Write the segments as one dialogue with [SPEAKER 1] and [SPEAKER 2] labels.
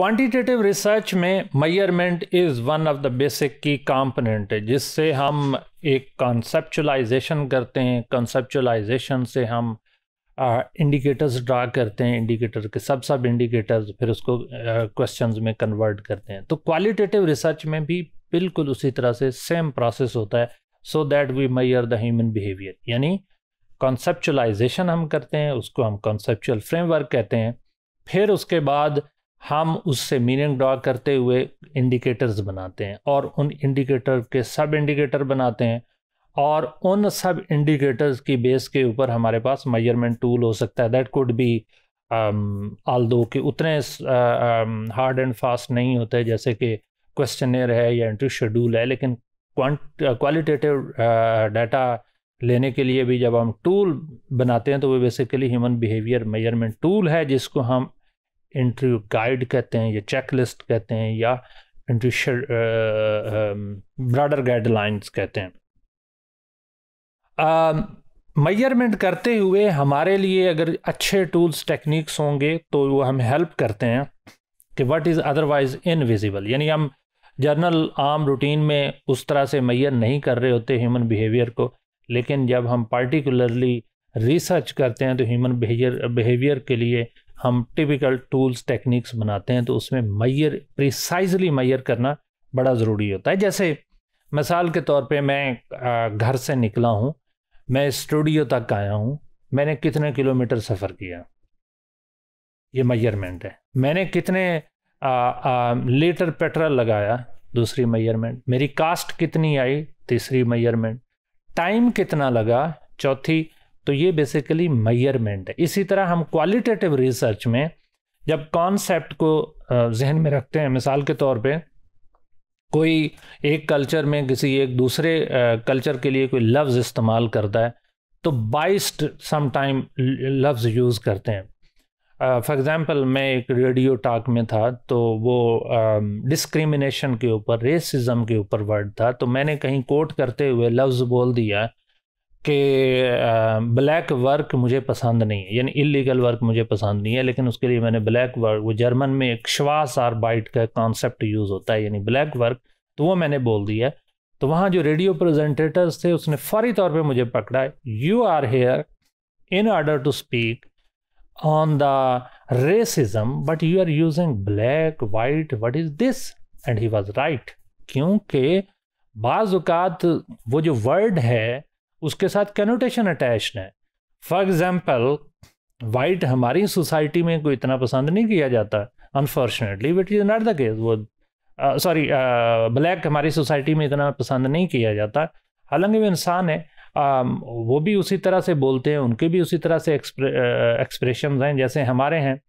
[SPEAKER 1] quantitative research में measurement is one of the basic key component है जिससे हम एक कॉन्सेप्चुलाइजेशन करते हैं कॉन्सेप्चुलाइजेशन से हम इंडिकेटर्स uh, ड्रा करते हैं इंडिकेटर के सब सब इंडिकेटर्स फिर उसको क्वेश्चंस uh, में कन्वर्ट करते हैं तो क्वालिटेटिव रिसर्च में भी बिल्कुल उसी तरह से सेम प्रोसेस होता है so that we measure the human behaviour यानी कॉन्सेप्चुलाइजेशन हम करते हैं उसको हम कॉन्सेप्चुअल फ्रेमवर्क कहते हैं फिर उसके बाद हम उससे मीनिंग ड्रॉ करते हुए इंडिकेटर्स बनाते हैं और उन इंडिकेटर के सब इंडिकेटर बनाते हैं और उन सब इंडिकेटर्स की बेस के ऊपर हमारे पास मेजरमेंट टूल हो सकता है दैट कुड बी आल दो के उतने हार्ड एंड फास्ट नहीं होते जैसे कि क्वेश्चनर है या इंट्री शेड्यूल है लेकिन क्वालिटेटिव डाटा uh, लेने के लिए भी जब हम टूल बनाते हैं तो वो basically human behaviour measurement tool है जिसको हम इंटरव्यू गाइड कहते हैं या चेक लिस्ट कहते हैं या इंटरव्यू ब्राडर गाइडलाइंस कहते हैं मैयरमेंट um, करते हुए हमारे लिए अगर अच्छे टूल्स टेक्निक्स होंगे तो वो हम हेल्प करते हैं कि व्हाट इज़ अदरवाइज इनविजिबल यानी हम जर्नल आम रूटीन में उस तरह से मैयर नहीं कर रहे होते ह्यूमन बिहेवियर को लेकिन जब हम पार्टिकुलरली रिसर्च करते हैं तो ह्यूमन बिहेवियर बिहेवियर के लिए हम टिपिकल टूल्स टेक्निक्स बनाते हैं तो उसमें मैयर प्रिसाइजली मैयर करना बड़ा ज़रूरी होता है जैसे मिसाल के तौर पे मैं घर से निकला हूँ मैं स्टूडियो तक आया हूँ मैंने कितने किलोमीटर सफ़र किया ये मैयरमेंट है मैंने कितने आ, आ, लीटर पेट्रोल लगाया दूसरी मैयरमेंट मेरी कास्ट कितनी आई तीसरी मैयरमेंट टाइम कितना लगा चौथी तो ये बेसिकली मैयरमेंट है इसी तरह हम क्वालिटेटिव रिसर्च में जब कॉन्सेप्ट को जहन में रखते हैं मिसाल के तौर पे कोई एक कल्चर में किसी एक दूसरे कल्चर के लिए कोई लफ्ज़ इस्तेमाल करता है तो बाइस्ड समटाइम लफ्ज़ यूज़ करते हैं फॉर uh, एग्ज़ाम्पल मैं एक रेडियो टाक में था तो वो डिस्क्रिमिनेशन uh, के ऊपर रेसिज्म के ऊपर वर्ड था तो मैंने कहीं कोट करते हुए लफ्ज़ बोल दिया कि ब्लैक वर्क मुझे पसंद नहीं है यानी इलीगल वर्क मुझे पसंद नहीं है लेकिन उसके लिए मैंने ब्लैक वर्क वो जर्मन में एक श्वास आर बाइट का कॉन्सेप्ट यूज़ होता है यानी ब्लैक वर्क तो वो मैंने बोल दिया तो वहाँ जो रेडियो प्रेजेंटेटर्स थे उसने फौरी तौर पर मुझे पकड़ा you are here in order to speak on the racism but you are using black white what is this and he was right क्योंकि बाज़ात वो जो वर्ड है उसके साथ कैनोटेशन अटैच है फॉर एग्जाम्पल वाइट हमारी सोसाइटी में कोई इतना पसंद नहीं किया जाता unfortunately but is not the case वो सॉरी ब्लैक हमारी सोसाइटी में इतना पसंद नहीं किया जाता हालांकि वो इंसान है आ, वो भी उसी तरह से बोलते हैं उनके भी उसी तरह से एक्सप्रेशन हैं जैसे हमारे हैं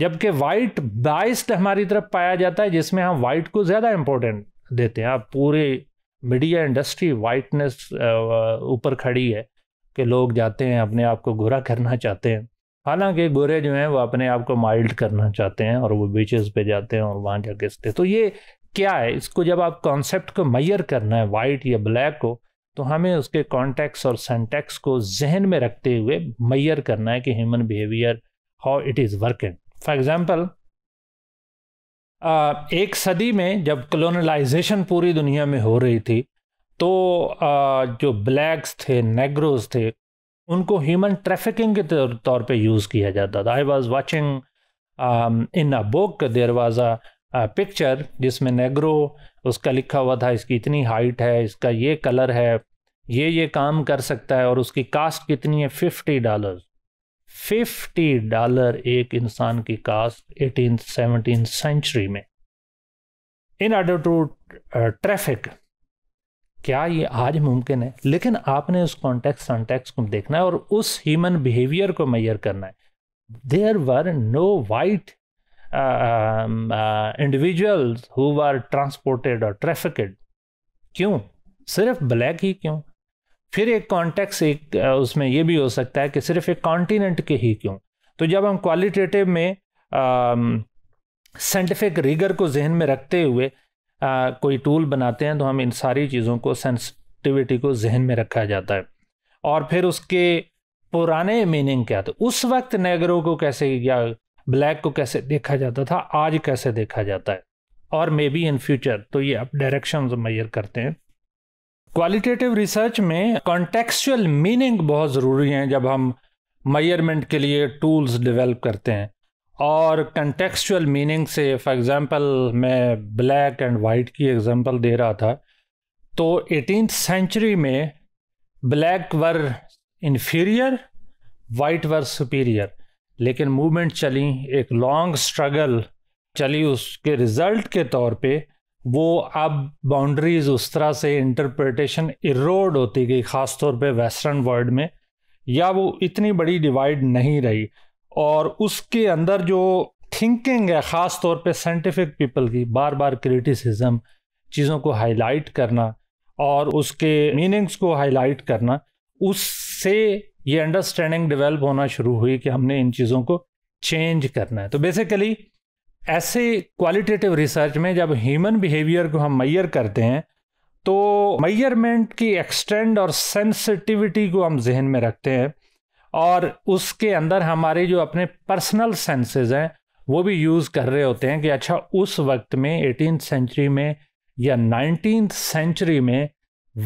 [SPEAKER 1] जबकि वाइट बाइस्ड हमारी तरफ पाया जाता है जिसमें हम वाइट को ज़्यादा इम्पोर्टेंट देते हैं आप पूरे मीडिया इंडस्ट्री वाइटनेस ऊपर खड़ी है कि लोग जाते हैं अपने आप को गोरा करना चाहते हैं हालांकि गोरे जो हैं वो अपने आप को माइल्ड करना चाहते हैं और वो बीचेस पे जाते हैं और वहाँ जा घिसते तो ये क्या है इसको जब आप कॉन्सेप्ट को मैयर करना है वाइट या ब्लैक को तो हमें उसके कॉन्टेक्स और सेंटेक्स को जहन में रखते हुए मैयर करना है कि human behaviour how it is working for example एक सदी में जब कलोनलाइजेशन पूरी दुनिया में हो रही थी तो जो ब्लैक्स थे नेग्रोज थे उनको ह्यूमन ट्रैफिकिंग के तौर पे यूज़ किया जाता था I was watching in a book there was a picture जिसमें नेग्रो उसका लिखा हुआ था इसकी इतनी हाइट है इसका ये कलर है ये ये काम कर सकता है और उसकी कास्ट कितनी है फिफ्टी डॉलर फिफ्टी डॉलर एक इंसान की कास्ट एटीन सेवनटीन सेंचुरी में इन ऑर्डर टू ट्रैफिक क्या ये आज मुमकिन है लेकिन आपने उस कॉन्टेक्स सॉन्टेक्स को देखना है और उस ह्यूमन बिहेवियर को मैयर करना है there were no white individuals who were transported और ट्रैफिकड क्यों सिर्फ ब्लैक ही क्यों फिर एक कॉन्टेक्स एक उसमें ये भी हो सकता है कि सिर्फ एक कॉन्टिनेंट के ही क्यों तो जब हम क्वालिटेटिव में साइंटिफिक रिगर को जहन में रखते हुए आ, कोई टूल बनाते हैं तो हम इन सारी चीज़ों को सेंसिटिविटी को जहन में रखा जाता है और फिर उसके पुराने मीनिंग क्या थे उस वक्त नेगरों को कैसे या ब्लैक को कैसे देखा जाता था आज कैसे देखा जाता है और मे बी इन फ्यूचर तो ये आप डायरेक्शन मैयर करते हैं क्वालिटेटिव रिसर्च में कॉन्टेक्चुअल मीनिंग बहुत ज़रूरी हैं जब हम मयरमेंट के लिए टूल्स डेवलप करते हैं और कंटेक्चुअल मीनिंग से फॉर एग्ज़ाम्पल मैं ब्लैक एंड वाइट की एग्ज़ाम्पल दे रहा था तो एटीन सेंचुरी में black were inferior white were superior लेकिन मूवमेंट चली एक लॉन्ग स्ट्रगल चली उसके रिज़ल्ट के तौर पे वो अब बाउंड्रीज उस तरह से इंटरप्रटेशन इरोड होती गई ख़ास तौर पे वेस्टर्न वर्ल्ड में या वो इतनी बड़ी डिवाइड नहीं रही और उसके अंदर जो थिंकिंग है ख़ास तौर पे साइंटिफिक पीपल की बार बार क्रिटिसिज्म चीज़ों को हाईलाइट करना और उसके मीनिंग्स को हाईलाइट करना उससे ये अंडरस्टैंडिंग डेवलप होना शुरू हुई कि हमने इन चीज़ों को चेंज करना है तो बेसिकली ऐसे क्वालिटेटिव रिसर्च में जब ह्यूमन बिहेवियर को हम मैयर करते हैं तो मैयरमेंट की एक्सटेंड और सेंसिटिविटी को हम जहन में रखते हैं और उसके अंदर हमारे जो अपने पर्सनल सेंसेज हैं वो भी यूज़ कर रहे होते हैं कि अच्छा उस वक्त में एटीन सेंचुरी में या नाइनटीन सेंचुरी में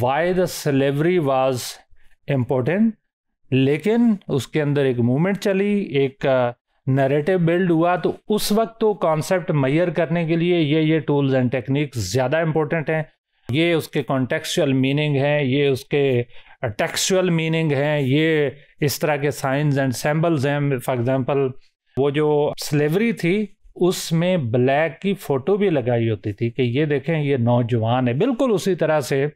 [SPEAKER 1] why the slavery was important लेकिन उसके अंदर एक मूवमेंट चली एक नरेटिव बिल्ड हुआ तो उस वक्त तो कॉन्सेप्ट मैयर करने के लिए ये ये टूल्स एंड टेक्निक्स ज़्यादा इम्पोर्टेंट हैं ये उसके कॉन्टेक्चुअल मीनिंग हैं ये उसके टेक्सचुअल uh, मीनिंग हैं ये इस तरह के साइंस एंड सैम्बल्स हैं फॉर एग्जांपल वो जो स्लेवरी थी उसमें ब्लैक की फ़ोटो भी लगाई होती थी कि ये देखें ये नौजवान है बिल्कुल उसी तरह से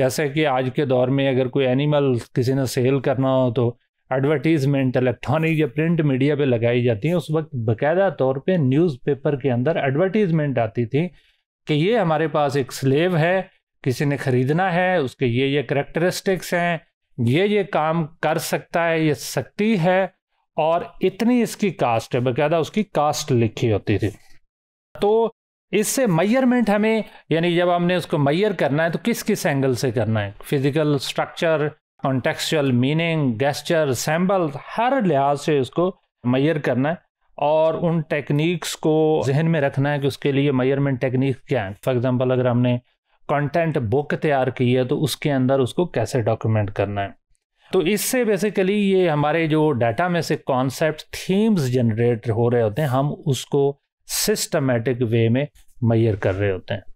[SPEAKER 1] जैसे कि आज के दौर में अगर कोई एनिमल किसी ने सेल करना हो तो एडवर्टीज़मेंट इलेक्ट्रॉनिक या प्रिंट मीडिया पे लगाई जाती हैं उस वक्त बकायदा तौर पे न्यूज़पेपर के अंदर एडवर्टीज़मेंट आती थी कि ये हमारे पास एक स्लेव है किसी ने ख़रीदना है उसके ये ये करेक्टरिस्टिक्स हैं ये ये काम कर सकता है ये सकती है और इतनी इसकी कास्ट है बकायदा उसकी कास्ट लिखी होती थी तो इससे मैयरमेंट हमें यानी जब हमने उसको मैयर करना है तो किस किस एंगल से करना है physical structure contextual meaning gesture symbol हर लिहाज से उसको मैयर करना है और उन टेक्निक्स को जहन में रखना है कि उसके लिए मैयरमेंट टेक्निक क्या है फॉर एग्जांपल अगर हमने कंटेंट बुक तैयार की है तो उसके अंदर उसको कैसे डॉक्यूमेंट करना है तो इससे बेसिकली ये हमारे जो डाटा में से कॉन्सेप्ट थीम्स जनरेट हो रहे होते हैं हम उसको सिस्टमेटिक वे में मैयर कर रहे होते हैं